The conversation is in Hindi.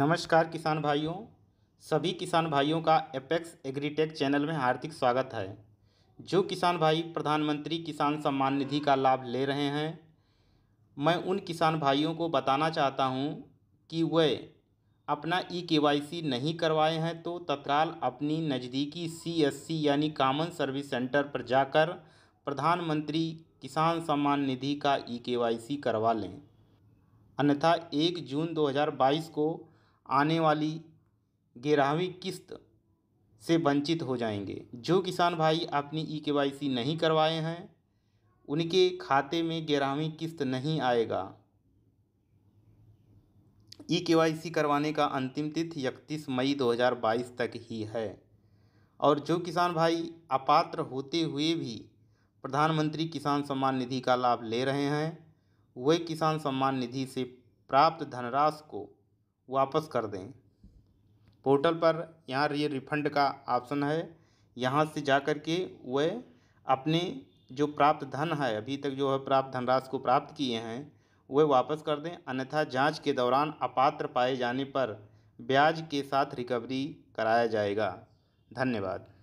नमस्कार किसान भाइयों सभी किसान भाइयों का एपेक्स एग्रीटेक चैनल में हार्दिक स्वागत है जो किसान भाई प्रधानमंत्री किसान सम्मान निधि का लाभ ले रहे हैं मैं उन किसान भाइयों को बताना चाहता हूं कि वे अपना ई के नहीं करवाए हैं तो तत्काल अपनी नज़दीकी सी यानी कॉमन सर्विस सेंटर पर जाकर प्रधानमंत्री किसान सम्मान निधि का ई करवा लें अन्यथा एक जून 2022 को आने वाली ग्यारहवीं किस्त से वंचित हो जाएंगे जो किसान भाई अपनी ई के वाई सी नहीं करवाए हैं उनके खाते में ग्यारहवीं किस्त नहीं आएगा ई के वाई सी करवाने का अंतिम तिथि इकतीस मई 2022 तक ही है और जो किसान भाई अपात्र होते हुए भी प्रधानमंत्री किसान सम्मान निधि का लाभ ले रहे हैं वे किसान सम्मान निधि से प्राप्त धनराशि को वापस कर दें पोर्टल पर यहाँ ये रिफंड का ऑप्शन है यहाँ से जा कर के वह अपने जो प्राप्त धन है अभी तक जो है प्राप्त धनराशि को प्राप्त किए हैं वह वापस कर दें अन्यथा जांच के दौरान अपात्र पाए जाने पर ब्याज के साथ रिकवरी कराया जाएगा धन्यवाद